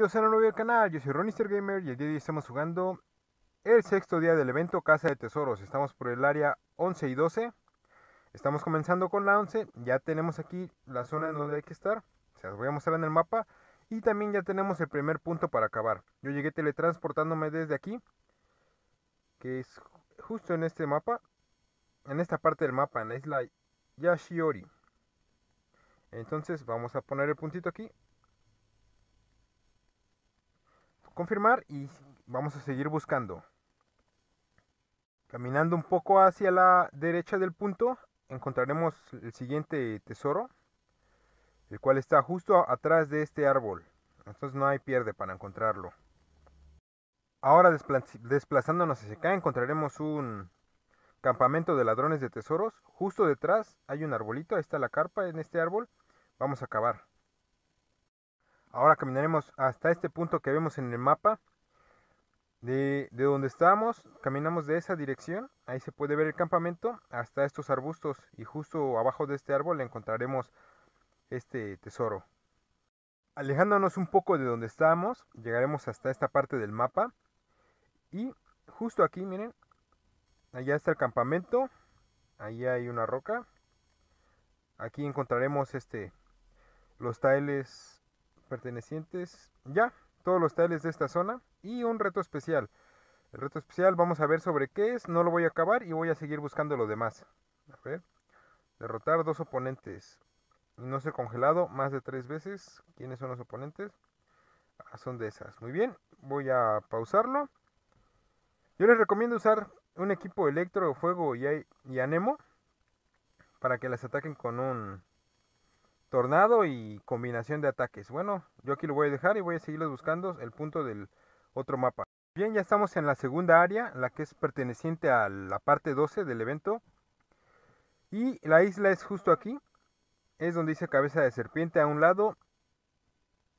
Bienvenidos a canal, yo soy Ronister Gamer y el día de hoy estamos jugando el sexto día del evento Casa de Tesoros. Estamos por el área 11 y 12. Estamos comenzando con la 11, ya tenemos aquí la zona en donde hay que estar. Se las voy a mostrar en el mapa. Y también ya tenemos el primer punto para acabar. Yo llegué teletransportándome desde aquí, que es justo en este mapa, en esta parte del mapa, en la isla Yashiori. Entonces vamos a poner el puntito aquí confirmar y vamos a seguir buscando. Caminando un poco hacia la derecha del punto, encontraremos el siguiente tesoro, el cual está justo atrás de este árbol. Entonces no hay pierde para encontrarlo. Ahora desplazándonos hacia acá encontraremos un campamento de ladrones de tesoros. Justo detrás hay un arbolito, está la carpa en este árbol. Vamos a acabar Ahora caminaremos hasta este punto que vemos en el mapa. De, donde estábamos, caminamos de esa dirección. Ahí se puede ver el campamento hasta estos arbustos. Y justo abajo de este árbol encontraremos este tesoro. Alejándonos un poco de donde estábamos, llegaremos hasta esta parte del mapa. Y justo aquí, miren, allá está el campamento. ahí hay una roca. Aquí encontraremos este los tiles pertenecientes, ya, todos los tales de esta zona y un reto especial. El reto especial vamos a ver sobre qué es, no lo voy a acabar y voy a seguir buscando lo demás. A ver, derrotar dos oponentes. y No ser congelado más de tres veces. ¿Quiénes son los oponentes? Ah, son de esas. Muy bien, voy a pausarlo. Yo les recomiendo usar un equipo electro, fuego y, y anemo para que las ataquen con un tornado y combinación de ataques. Bueno, yo aquí lo voy a dejar y voy a seguirles buscando el punto del otro mapa. Bien, ya estamos en la segunda área, la que es perteneciente a la parte 12 del evento. Y la isla es justo aquí. Es donde dice cabeza de serpiente a un lado.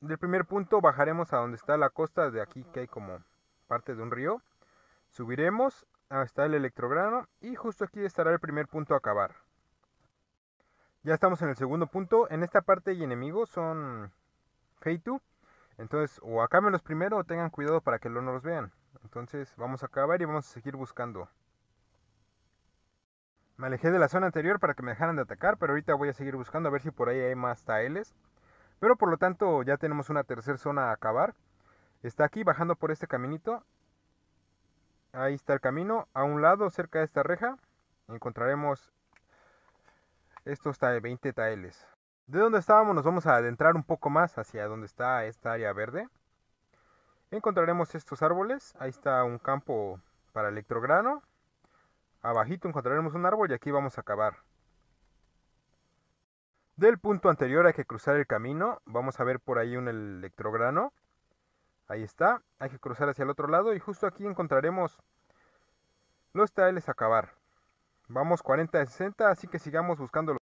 Del primer punto bajaremos a donde está la costa de aquí, que hay como parte de un río. Subiremos, hasta el electrograno y justo aquí estará el primer punto a acabar. Ya estamos en el segundo punto. En esta parte hay enemigos son Feitu. Entonces, o los primero o tengan cuidado para que no los vean. Entonces, vamos a acabar y vamos a seguir buscando. Me alejé de la zona anterior para que me dejaran de atacar, pero ahorita voy a seguir buscando a ver si por ahí hay más taeles. Pero por lo tanto, ya tenemos una tercera zona a acabar. Está aquí, bajando por este caminito. Ahí está el camino. A un lado, cerca de esta reja, encontraremos esto está de 20 taeles. De donde estábamos nos vamos a adentrar un poco más hacia donde está esta área verde. Encontraremos estos árboles. Ahí está un campo para electrograno. Abajito encontraremos un árbol y aquí vamos a acabar. Del punto anterior hay que cruzar el camino. Vamos a ver por ahí un electrograno. Ahí está. Hay que cruzar hacia el otro lado y justo aquí encontraremos los taeles a acabar. Vamos 40 de 60, así que sigamos buscándolo.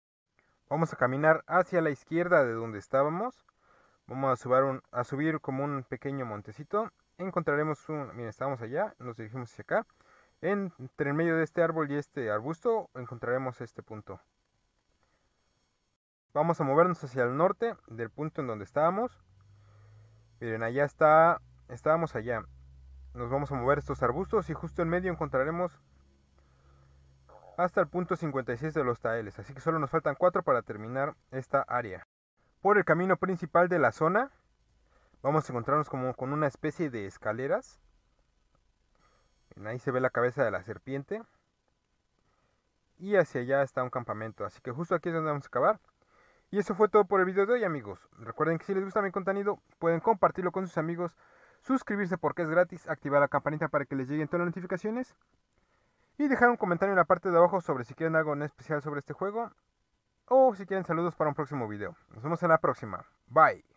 Vamos a caminar hacia la izquierda de donde estábamos. Vamos a, subir a subir como un pequeño montecito. Encontraremos un... miren, estábamos allá, nos dirigimos hacia acá. Entre el medio de este árbol y este arbusto encontraremos este punto. Vamos a movernos hacia el norte del punto en donde estábamos. Miren, allá está... Estábamos allá. Nos vamos a mover estos arbustos y justo en medio encontraremos hasta el punto 56 de los Taeles, así que solo nos faltan 4 para terminar esta área. Por el camino principal de la zona vamos a encontrarnos como con una especie de escaleras. Ahí se ve la cabeza de la serpiente. Y hacia allá está un campamento, así que justo aquí es donde vamos a acabar. Y eso fue todo por el video de hoy amigos. Recuerden que si les gusta mi contenido pueden compartirlo con sus amigos, suscribirse porque es gratis, activar la campanita para que les lleguen todas las notificaciones y dejar un comentario en la parte de abajo sobre si quieren algo en especial sobre este juego. O si quieren saludos para un próximo video. Nos vemos en la próxima. Bye.